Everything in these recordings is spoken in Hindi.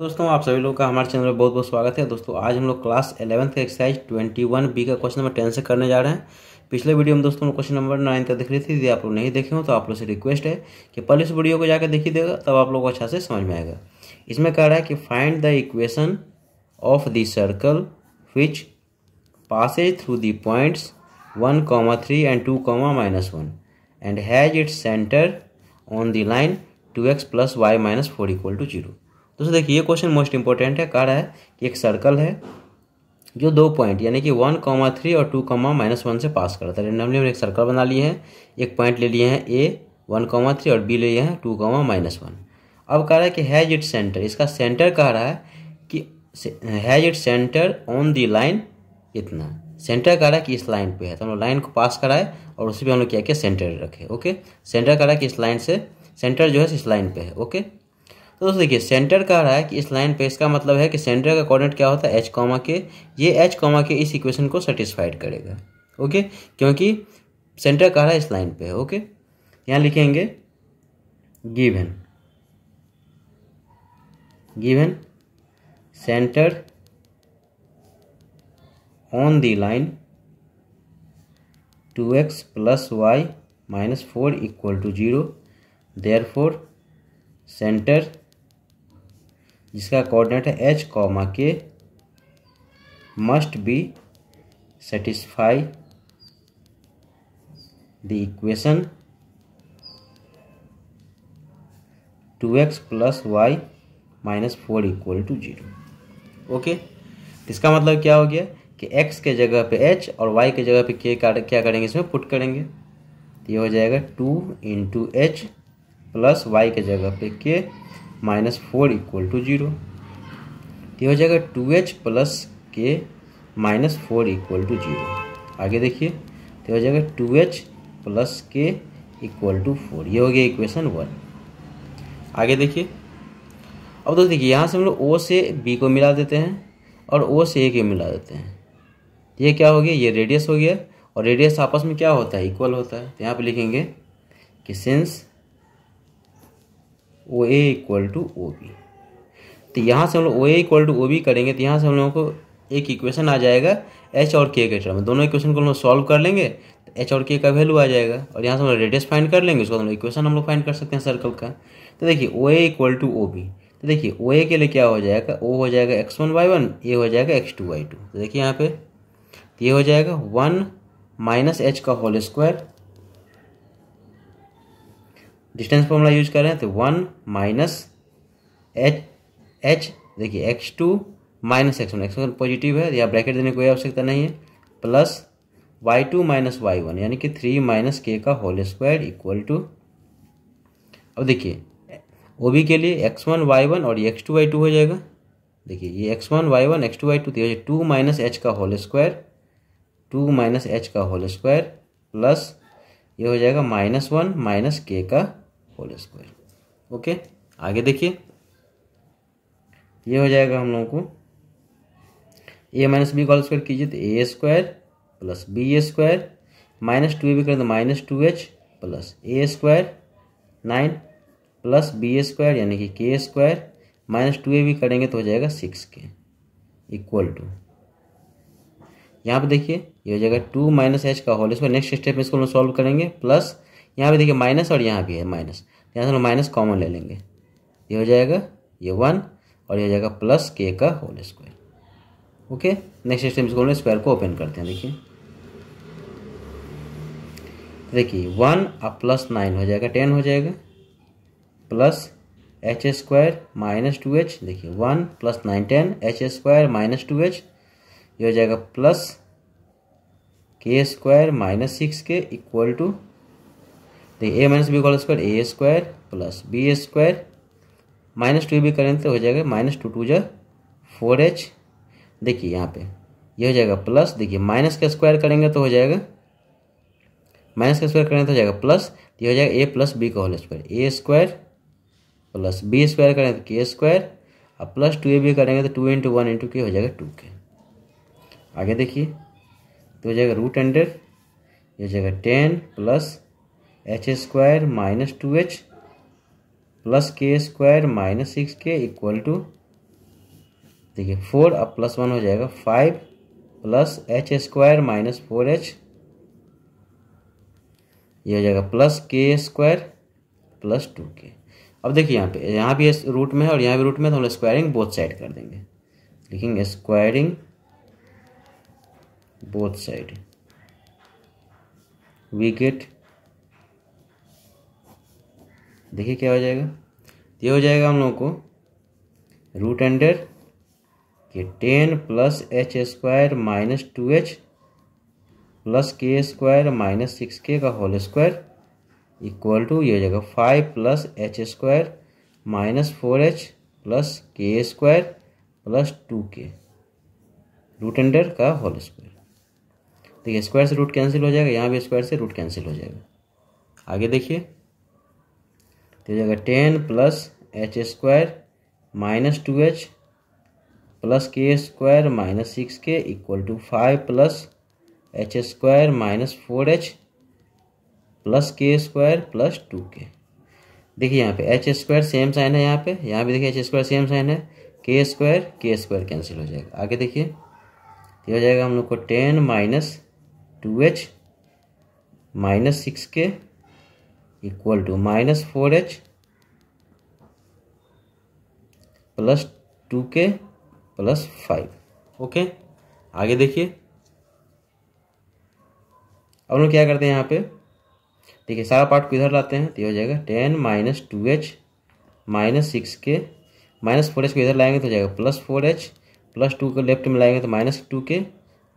दोस्तों आप सभी लोगों का हमारे चैनल में बहुत बहुत स्वागत है दोस्तों आज हम लोग क्लास एलेवंथ का एक्सरसाइज ट्वेंटी वन बी का क्वेश्चन नंबर टेन से करने जा रहे हैं पिछले वीडियो में दोस्तों क्वेश्चन नंबर नाइन तक दिख रही थी यदि आप लोग नहीं देखे हो तो आप लोग से रिक्वेस्ट है कि पहले इस वीडियो को जाकर देखी देगा तब आप लोग को अच्छा से समझ में आएगा इसमें कह रहा है कि find the equation of the circle which passes through the points 1 comma 3 and 2 comma minus 1 and has its center on the line 2x plus y minus four equal to zero दोस्तों देखिए ये क्वेश्चन मोस्ट इंपॉर्टेंट है कह रहा है कि एक सर्कल है जो दो पॉइंट यानी कि वन कॉमा थ्री और टू कॉमा माइनस वन से पास करता है रेंडमली तो हमने एक सर्कल बना लिए हैं एक पॉइंट ले लिए हैं ए वन कॉमा थ्री और बी ले लिए हैं टू कॉमा माइनस वन अब कह रहा है कि हैज इट सेंटर इसका सेंटर कह रहा है कि has it centre on the line इतना सेंटर कह रहा है कि इस लाइन पे है तो हम लोग लाइन को पास कराए और उसी पे हम लोग क्या किया सेंटर रखे ओके सेंटर तो कह रहा है कि इस लाइन से सेंटर जो है इस लाइन पे है ओके तो दोस्तों देखिए सेंटर कह रहा है कि इस लाइन पे इसका मतलब है कि सेंटर का कोऑर्डिनेट क्या होता है एच कॉमा के ये एच कॉमा के इस इक्वेशन को सेटिस्फाइड करेगा ओके क्योंकि सेंटर कह रहा है इस लाइन पे है ओके यहाँ लिखेंगे given given centre on the line two X plus Y minus four equal to zero therefore centre जिसका कोऑर्डिनेट है H comma K must be satisfy the equation two X plus Y minus four equal to zero okay इसका मतलब क्या हो गया कि x के जगह पे h और y के जगह पे k क्या करेंगे इसमें पुट करेंगे तो ये हो जाएगा two into H plus Y के जगह पे k minus four equal to zero हो जाएगा two H plus K minus four equal to zero आगे देखिए तो हो जाएगा टू एच प्लस के इक्वल टू फोर ये हो गया इक्वेशन वन आगे देखिए अब दोस्तों देखिए यहाँ से हम लोग ओ से बी को मिला देते हैं और ओ से ए के मिला देते हैं ये क्या हो गया ये रेडियस हो गया और रेडियस आपस में क्या होता है इक्वल होता है तो यहाँ पर लिखेंगे कि since O A equal to O B तो यहाँ से हम लोग O A equal to O B करेंगे तो यहाँ से हम लोगों को एक इक्वेशन आ जाएगा एच और के के टर्म में दोनों इक्वेशन को हम लोग सॉल्व कर लेंगे तो एच और के का वैल्यू आ जाएगा और यहाँ से हम लोग रेडियस फाइंड कर लेंगे उसके बाद हम लोग इक्वेशन हम लोग फाइंड कर सकते हैं सर्कल का तो देखिए O A equal to O B तो देखिए ओ ए के लिए क्या हो जाएगा ओ हो जाएगा X one Y one A हो जाएगा एक्स टू वाई टू तो देखिए यहाँ पे ये हो जाएगा वन माइनस एच का whole square distance formula use कर रहे हैं तो वन माइनस एच एच देखिए X two minus X one X one positive है या ब्रैकेट देने की कोई आवश्यकता नहीं है plus Y two minus Y one यानी कि थ्री माइनस के का होल स्क्वायर इक्वल टू अब देखिए ओ बी के लिए एक्स वन वाई वन और ये एक्स टू वाई टू हो जाएगा देखिए ये X one Y one x two Y two तो टू माइनस एच का whole square two minus H का होल स्क्वायर प्लस ये हो जाएगा माइनस वन माइनस के का होल स्क्वायर ओके आगे देखिए ये हो जाएगा हम लोगों को ए माइनस बी का होल स्क्वायर कीजिए तो A square plus B square minus two ए भी करें तो माइनस टू एच प्लस ए स्क्वायर नाइन प्लस बी ए स्क्वायर यानी कि के स्क्वायर माइनस टू ए भी करेंगे तो हो जाएगा सिक्स के इक्वल टू यहाँ पे देखिए ये हो जाएगा टू माइनस एच का होल इसको नेक्स्ट स्टेप में इसको हम सॉल्व करेंगे प्लस यहाँ पे देखिए माइनस और यहाँ भी है माइनस यहाँ से हम माइनस कॉमन ले लेंगे ये हो जाएगा ये वन और ये हो जाएगा प्लस के का whole square okay next step इसको हम स्क्वायर को ओपन करते हैं देखिए देखिए वन और प्लस नाइन हो जाएगा टेन हो जाएगा plus H square minus two H देखिए one plus nine ten H square minus two H ये हो जाएगा प्लस के स्क्वायर माइनस सिक्स के इक्वल टू देखिए ए माइनस बी कॉल स्क्वायर ए square plus B square minus two B करेंगे तो हो जाएगा माइनस टू टू जा फोर एच देखिए यहाँ पे ये हो जाएगा प्लस देखिए माइनस का स्क्वायर करेंगे तो हो जाएगा माइनस का स्क्वायर करेंगे तो हो जाएगा प्लस ये हो जाएगा ए प्लस बी का होल स्क्वायर ए स्क्वायर प्लस बी स्क्वायर करेंगे तो के स्क्वायर और प्लस टू ए बी करेंगे तो टू इंटू वन इंटू के हो जाएगा टू के आगे देखिए तो हो जाएगा रूट अंडर ये हो जाएगा ten plus H square minus two H plus के स्क्वायर माइनस सिक्स के इक्वल टू देखिए फोर अब प्लस वन हो जाएगा five plus H square minus four H ये हो जाएगा प्लस के स्क्वायर प्लस टू के अब देखिए यहाँ पे यहाँ भी रूट में है और यहाँ भी रूट में तो हम लोग स्क्वायरिंग बोथ साइड कर देंगे लिखेंगे squaring both side we get देखिए क्या हो जाएगा ये हो जाएगा हम लोगों को रूट अंडर के ten plus H square minus two H plus के स्क्वायर माइनस सिक्स के का होल स्क्वायर इक्वल टू ये हो जाएगा five plus H square minus four h plus के square plus two k root under का होल स्क्वायर तो ये स्क्वायर से रूट कैंसिल हो जाएगा यहाँ भी स्क्वायर से रूट कैंसिल हो जाएगा आगे देखिए तो जाएगा ten plus H square minus two H plus के स्क्वायर माइनस सिक्स के equal to five plus H square minus four h plus के स्क्वायर प्लस टू के देखिए यहाँ पे एच स्क्वायर सेम साइन है यहाँ पे यहाँ भी देखिए एच स्क्वायर सेम साइन है के स्क्वायर के स्क्वायर कैंसिल हो जाएगा आगे देखिए तो हो जाएगा हम लोग को ten minus two h minus six के equal to minus four h plus two k plus five okay आगे देखिए अब लोग क्या करते हैं यहाँ पे देखिए सारा पार्ट को इधर लाते हैं तो ये हो जाएगा ten minus two h minus six k minus four h को इधर लाएंगे तो हो जाएगा plus four h plus two को लेफ्ट में लाएंगे तो minus two k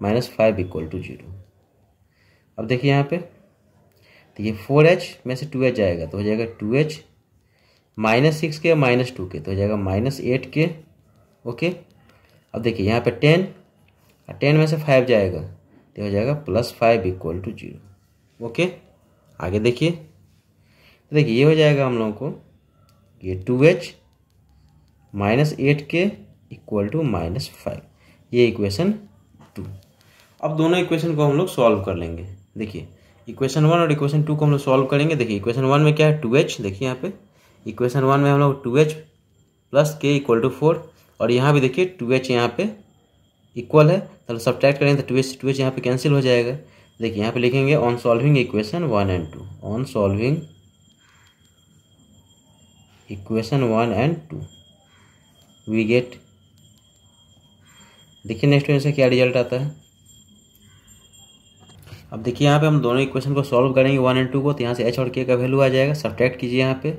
minus five equal to zero अब देखिए यहाँ पे तो ये फोर एच में से टू एच आएगा तो हो जाएगा two h minus six k minus two k तो हो जाएगा माइनस एट के ओके अब देखिए यहाँ पे टेन और टेन में से फाइव जाएगा तो हो जाएगा plus five equal to zero okay आगे देखिए तो देखिए ये हो जाएगा हम लोगों को ये two h minus eight k equal to minus five ये इक्वेशन टू अब दोनों इक्वेशन को हम लोग सॉल्व कर लेंगे देखिए इक्वेशन वन और इक्वेशन टू को हम लोग सॉल्व करेंगे देखिए इक्वेशन वन में क्या है टू एच देखिए यहाँ पे इक्वेशन वन में हम लोग टू एच प्लस के इक्वल टू फोर और यहाँ भी देखिए टू एच यहाँ पे इक्वल है तो सब्ट्रैक्ट करेंगे तो टू एच टू एच यहाँ पे कैंसिल हो जाएगा देखिए यहाँ पे लिखेंगे on solving equation one and two on solving equation one and two we get देखिए नेक्स्ट में से क्या रिजल्ट आता है अब देखिए यहाँ पे हम दोनों इक्वेशन को सॉल्व करेंगे वन एंड टू को तो यहाँ से एच और के का वैल्यू आ जाएगा सब्ट्रैक्ट कीजिए यहाँ पे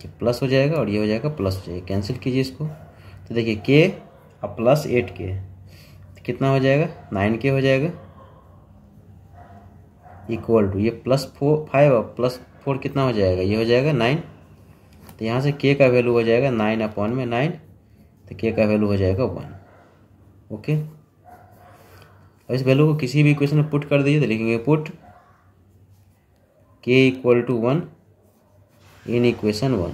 ये प्लस हो जाएगा और ये हो जाएगा प्लस हो जाएगा कैंसिल कीजिए इसको तो देखिए के अब प्लस एट के तो कितना हो जाएगा नाइन के हो जाएगा इक्वल टू ये प्लस फोर फाइव और प्लस फोर कितना हो जाएगा ये हो जाएगा नाइन तो यहाँ से के का वैल्यू हो जाएगा नाइन अपॉन में नाइन तो के का वैल्यू हो जाएगा वन ओके अब इस वैल्यू को किसी भी इक्वेशन में पुट कर दीजिए तो लिखेंगे put k equal to one in equation one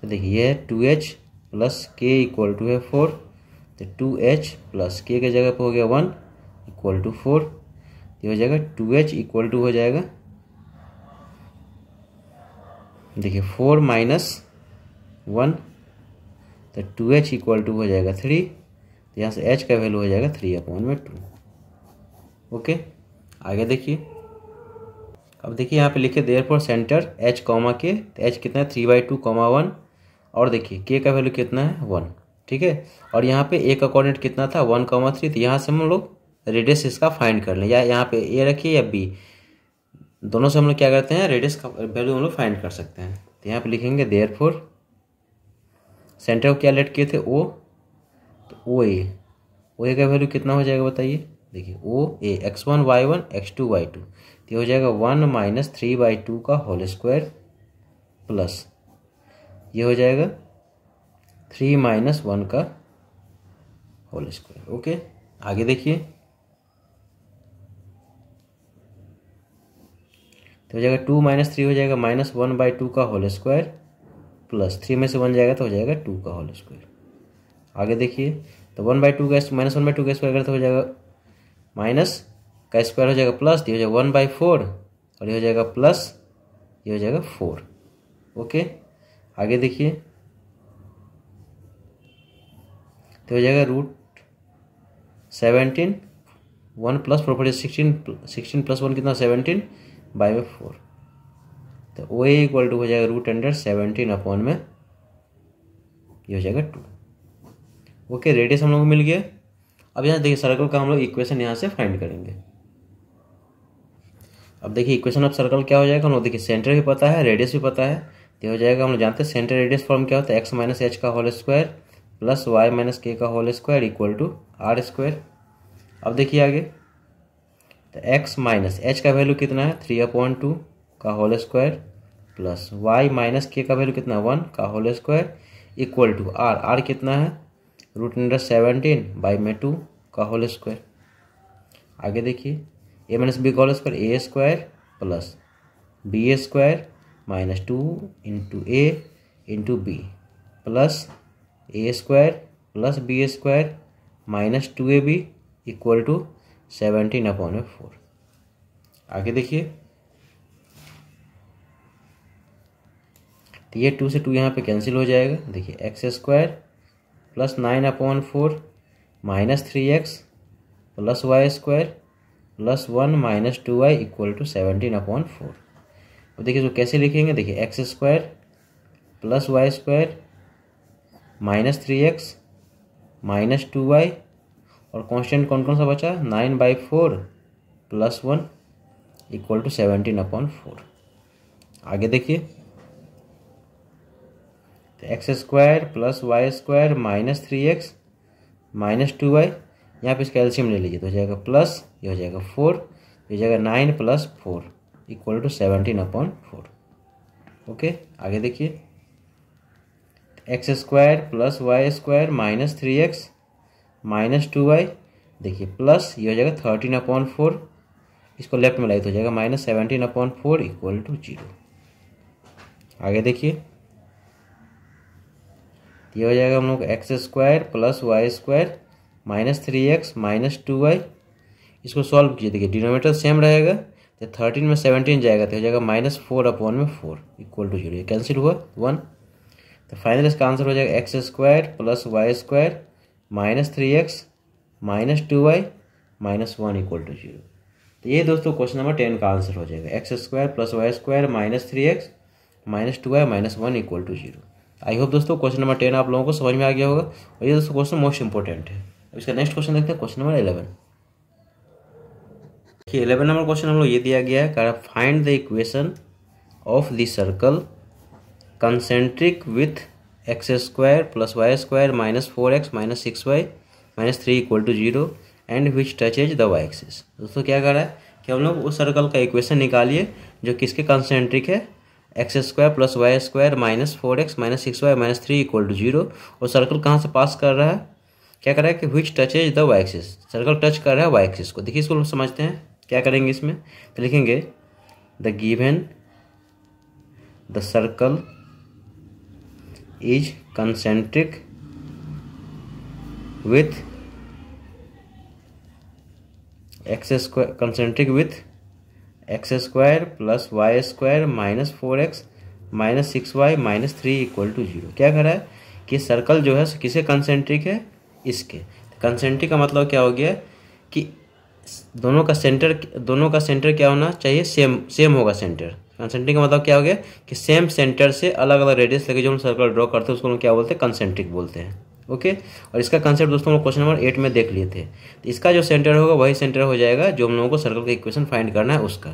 तो देखिए टू एच प्लस के इक्वल टू है फोर तो टू एच प्लस के के जगह पर हो गया वन इक्वल टू फोर ये हो जाएगा टू एच इक्वल टू हो जाएगा देखिए फोर माइनस वन तो टू एच इक्वल टू हो जाएगा थ्री तो यहाँ से एच का वैल्यू हो जाएगा थ्री अपॉन में टू ओके आगे देखिए अब देखिए यहाँ पे लिखे therefore centre h comma k तो एच कितना है three by two comma one और देखिए के का वैल्यू कितना है वन ठीक है और यहाँ पे ए का कोऑर्डिनेट कितना था वन कॉमा थ्री तो यहाँ से हम लोग रेडियस इसका फाइंड कर लें या यहाँ पे ए रखिए या बी दोनों से हम लोग क्या करते हैं रेडियस का वैल्यू हम लोग फाइंड कर सकते हैं तो यहाँ पर लिखेंगे देर फोर सेंटर को क्या लेट किए थे ओ ओ ए ओ ए का वैल्यू कितना हो जाएगा बताइए देखिए O A x one Y one x two Y two तो ये हो जाएगा one minus three by two का होल स्क्वायर प्लस ये हो जाएगा थ्री माइनस वन का होल स्क्वायर ओके आगे देखिए तो हो जाएगा टू माइनस थ्री हो जाएगा माइनस वन बाई टू का होल स्क्वायर प्लस थ्री में से वन जाएगा तो हो जाएगा टू का होल स्क्वायर आगे देखिए तो वन बाई टू का माइनस वन बाई टू का स्क्वायर करते हो जाएगा माइनस का स्क्वायर हो जाएगा प्लस ये हो जाएगा वन बाई फोर और ये हो जाएगा प्लस ये हो जाएगा फोर ओके आगे देखिए तो हो जाएगा root seventeen one plus four forty sixteen sixteen plus one कितना सेवनटीन बाई में फोर तो ओ इक्वल टू हो जाएगा रूट अंडर सेवनटीन अपॉन में ये हो जाएगा टू ओके रेडियस हम लोग को मिल गया अब यहाँ देखिए सर्कल का हम लोग इक्वेशन यहाँ से फाइंड करेंगे अब देखिए इक्वेशन ऑफ सर्कल क्या हो जाएगा हम लोग देखिए सेंटर भी पता है रेडियस भी पता है तो हो जाएगा हम लोग जानते हैं सेंटर रेडियस फॉर्म क्या होता है एक्स माइनस एच का whole square plus Y minus k का whole square equal to r square अब देखिए आगे तो एक्स माइनस एच का वैल्यू कितना है थ्री अपॉइंट टू का whole square plus Y minus k का वैल्यू कितना है वन का whole square equal to r r कितना है रूट अंडर सेवनटीन बाई में टू का होल स्क्वायर आगे देखिए ए माइनस बी का whole square A square plus B A square minus two into a into b plus A square plus B square minus two a b equal to seventeen upon में फोर आगे देखिए तो ये टू से टू यहाँ पे कैंसिल हो जाएगा देखिए x square plus nine upon four minus three x plus y square plus one minus two y equal to seventeen upon four अब देखिए जो कैसे लिखेंगे देखिए x square plus y square minus three x minus two y और कांस्टेंट कौन कौन सा बचा nine by four plus one equal to seventeen upon four आगे देखिए तो x square plus y square minus three x minus two y यहाँ पर इसका एल्शियम ले लीजिए तो हो जाएगा प्लस ये हो जाएगा फोर ये हो जाएगा nine plus four equal to seventeen upon four okay आगे देखिए x square plus y square minus three x minus two y देखिए प्लस ये हो जाएगा थर्टीन अपॉन फोर इसको लेफ्ट में लाइट तो हो जाएगा minus seventeen upon four equal to zero आगे देखिए तो ये हो जाएगा हम लोग x square plus y square minus three x minus two y इसको सॉल्व कीजिए देखिए डिनोमीटर सेम रहेगा तो थर्टीन में सेवनटीन जाएगा तो हो जाएगा माइनस फोर अपॉन में four equal to zero cancel हुआ वन तो फाइनल इसका आंसर हो जाएगा x square plus y square minus three x minus two y minus one equal to zero तो ये दोस्तों क्वेश्चन नंबर टेन का आंसर हो जाएगा x square plus y square minus three x minus two y minus one equal to zero I hope दोस्तों क्वेश्चन नंबर टेन आप लोगों को समझ में आ गया होगा और ये दोस्तों क्वेश्चन मोस्ट इंपॉर्टेंट है इसका नेक्स्ट क्वेश्चन देखते हैं क्वेश्चन नंबर इलेवन देखिए इलेवन नंबर क्वेश्चन हम लोग ये दिया गया है कार find the equation of the circle concentric with x square plus y square minus four x minus six y minus three equal to zero and which touches the y axis दोस्तों क्या कर रहा है कि हम लोग उस सर्कल का इक्वेशन निकालिए जो किसके कंसेंट्रिक है x square plus y square minus four x minus six y minus three equal to zero और सर्कल कहाँ से पास कर रहा है क्या कर रहा है कि which touches the y axis circle touch कर रहा है वाई एक्सिस को देखिए इसको हम समझते हैं क्या करेंगे इसमें तो लिखेंगे the given the circle is concentric with x square concentric with x square plus y square minus four x minus six y minus three equal to zero क्या कह रहा है कि सर्कल जो है किसे कंसेंट्रिक है इसके कंसेंट्रिक का मतलब क्या हो गया कि दोनों का सेंटर दोनों का सेंटर क्या होना चाहिए सेम सेम होगा सेंटर कंसेंट्रिक का मतलब क्या हो गया कि सेम सेंटर से अलग अलग रेडियस लेके जो हम सर्कल ड्रॉ करते हैं उसको हम क्या बोलते हैं कंसेंट्रिक बोलते हैं ओके और इसका कंसेप्ट दोस्तों क्वेश्चन नंबर एट में देख लिए थे तो इसका जो सेंटर होगा वही सेंटर हो जाएगा जो हम लोगों को सर्कल का इक्वेशन फाइंड करना है उसका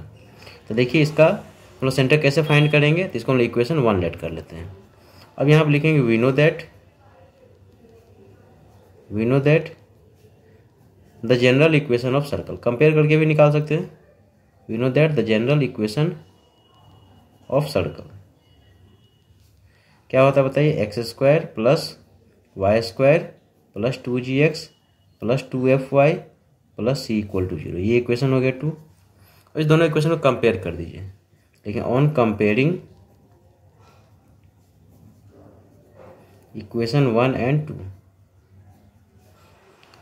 तो देखिए इसका हम लोग सेंटर कैसे फाइंड करेंगे तो इसको हम लोग इक्वेशन वन लेट कर लेते हैं अब यहाँ पर लिखेंगे we know that we know that the general equation of circle compare करके भी निकाल सकते हैं we know that the general equation of circle क्या होता है बताइए x square plus y square plus two g x plus two f y plus c equal to zero ये इक्वेशन हो गया टू और इस दोनों इक्वेशन को कंपेयर कर दीजिए लेकिन on comparing equation one and two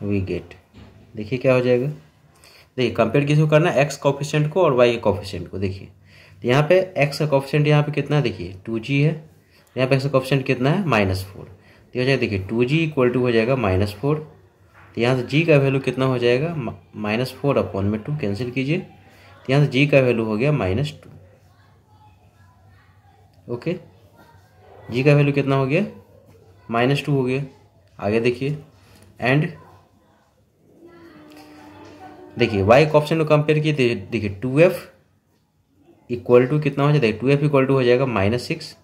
we get देखिए क्या हो जाएगा देखिए कंपेयर किसको करना है एक्स कॉफिशेंट को और वाई के कॉफिशेंट को देखिए तो यहाँ पे एक्स का कॉफिशेंट यहाँ पे कितना है देखिए टू जी है यहाँ पे एक्स का कॉफिशेंट कितना है माइनस फोर तो हो जाएगा देखिए टू जी इक्वल टू हो जाएगा माइनस फोर तो यहाँ से जी का वैल्यू कितना हो जाएगा माइनस फोर अपॉन में टू कैंसिल कीजिए तो यहाँ से जी का वैल्यू हो गया माइनस टू ओके जी का वैल्यू कितना हो गया माइनस टू हो गया आगे देखिए एंड देखिए वाई के ऑप्शन को कंपेयर किए तो देखिए टू एफ इक्वल टू कितना हो जाएगा टू एफ इक्वल टू हो जाएगा माइनस सिक्स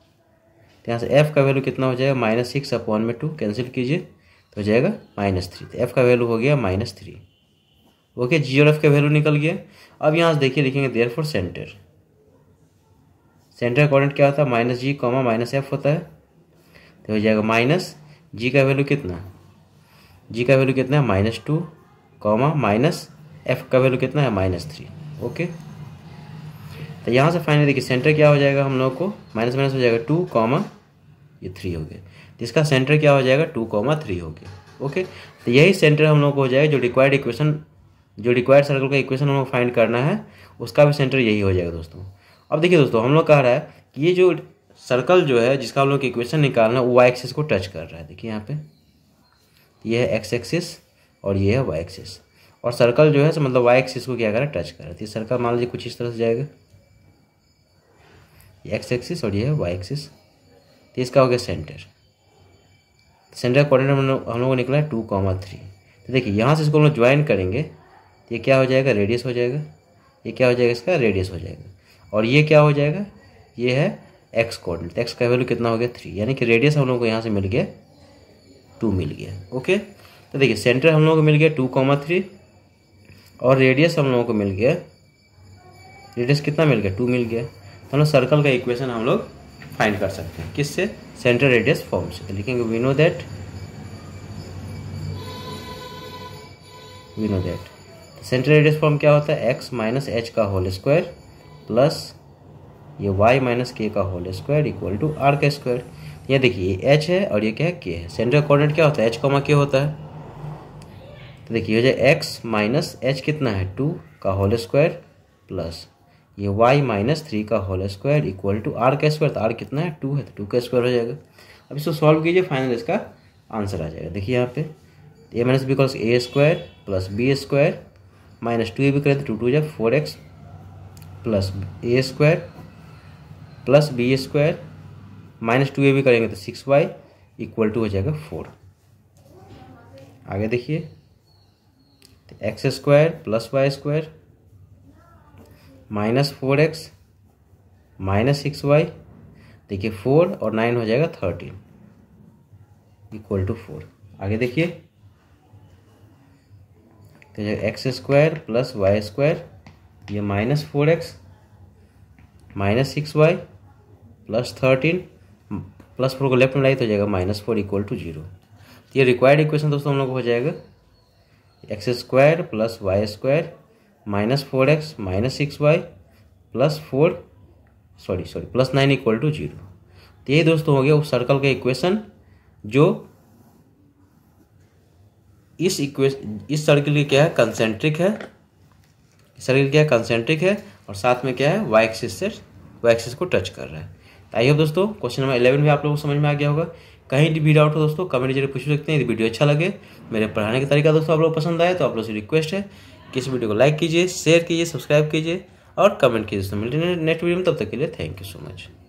तो यहाँ से एफ़ का वैल्यू कितना हो जाएगा माइनस सिक्स अपॉन में टू कैंसिल कीजिए तो हो जाएगा माइनस थ्री तो एफ़ का वैल्यू हो गया माइनस थ्री ओके जी और एफ का वैल्यू निकल गया अब यहाँ से देखिए लिखेंगे therefore centre centre coordinate क्या होता है minus g comma minus f होता है तो हो जाएगा माइनस जी का वैल्यू कितना जी का वैल्यू कितना है minus two comma minus f का वैल्यू कितना है माइनस थ्री ओके तो यहाँ से फाइनली देखिए सेंटर क्या हो जाएगा हम लोग को माइनस माइनस हो जाएगा टू कॉमा ये थ्री हो गया तो इसका सेंटर क्या हो जाएगा टू कॉमा थ्री हो गया ओके तो यही सेंटर हम लोग को हो जाएगा जो रिक्वायर्ड इक्वेशन जो रिक्वायर्ड सर्कल का इक्वेशन हम लोग फाइंड करना है उसका भी सेंटर यही हो जाएगा दोस्तों अब देखिए दोस्तों हम लोग कह रहा है कि ये जो सर्कल जो है जिसका हम लोग इक्वेशन निकालना है वो वाई एक्सिस को टच कर रहा है देखिए यहाँ पे ये है एक्स एक्सिस और ये है वाई एक्सिस और सर्कल जो है मतलब वाई एक्सिस को क्या कर रहा है टच कर रहा है तो ये सर्कल मान लीजिए कुछ इस तरह से जाएगा एक्स एक्सिस और ये है वाई एक्सिस तो इसका हो गया सेंटर सेंटर कोऑर्डिनेट हम लोग हम लोग को निकला है टू कॉमा थ्री तो देखिए यहाँ से इसको हम लोग ज्वाइन करेंगे तो ये क्या हो जाएगा रेडियस हो जाएगा ये क्या हो जाएगा इसका रेडियस हो जाएगा और ये क्या हो जाएगा ये है एक्स कॉर्डिनेट एक्स का वैल्यू कितना हो गया थ्री यानी कि रेडियस हम लोग को यहाँ से मिल गया टू मिल गया ओके तो देखिए सेंटर हम लोग को मिल गया टू कॉमा थ्री और रेडियस हम लोगों को मिल गया रेडियस कितना मिल गया टू मिल गया मतलब सर्कल का इक्वेशन हम लोग फाइंड कर सकते हैं किससे सेंटर रेडियस फॉर्म से तो लिखेंगे we know that we know that centre radius form क्या होता है एक्स माइनस एच का होल स्क्वायर प्लस ये वाई माइनस के का whole square equal to r का स्क्वायर ये देखिए ये एच है और ये क्या है के है सेंटर कोऑर्डिनेट क्या होता है एच कॉमा के होता है तो देखिए ये जो एक्स माइनस एच कितना है टू का होल स्क्वायर प्लस ये वाई माइनस थ्री का whole square equal to r का स्क्वायर तो आर कितना है टू है तो टू का स्क्वायर हो जाएगा अब इसको सॉल्व कीजिए फाइनल इसका आंसर आ जाएगा देखिए यहाँ पे a minus b equals a square plus B square minus two ए भी करें तो टू टू जब फोर एक्स प्लस ए square plus B square minus two ए भी करेंगे तो सिक्स वाई इक्वल टू हो जाएगा फोर आगे देखिए x square plus y square minus four x minus six y देखिए फोर और नाइन हो जाएगा थर्टीन इक्वल टू फोर आगे देखिए तो x square plus y square ये minus four x minus six y plus thirteen plus four को लेफ्ट में लाई तो हो जाएगा minus four equal to zero तो ये रिक्वायर्ड इक्वेशन दोस्तों हम लोग हो जाएगा x square plus y square minus four x minus six y plus four sorry sorry plus nine equal to zero तो यही दोस्तों हो गया उस सर्कल का इक्वेशन जो इस इक्वेशन इस सर्कल की क्या है कंसेंट्रिक है सर्कल क्या है कंसेंट्रिक है और साथ में क्या है वाई एक्सिस से वाई एक्सिस को टच कर रहा है तो आइए दोस्तों क्वेश्चन नंबर इलेवन भी आप लोगों को समझ में आ गया होगा कहीं भी डाउट हो दोस्तों कमेंट जरिए पूछ सकते हैं यदि वीडियो अच्छा लगे मेरे पढ़ाने का तरीका दोस्तों आप लोग पसंद आए तो आप लोग से रिक्वेस्ट है किस वीडियो को लाइक कीजिए शेयर कीजिए सब्सक्राइब कीजिए और कमेंट कीजिए दोस्तों मिलते हैं नेक्स्ट वीडियो में तब तक के लिए थैंक यू सो मच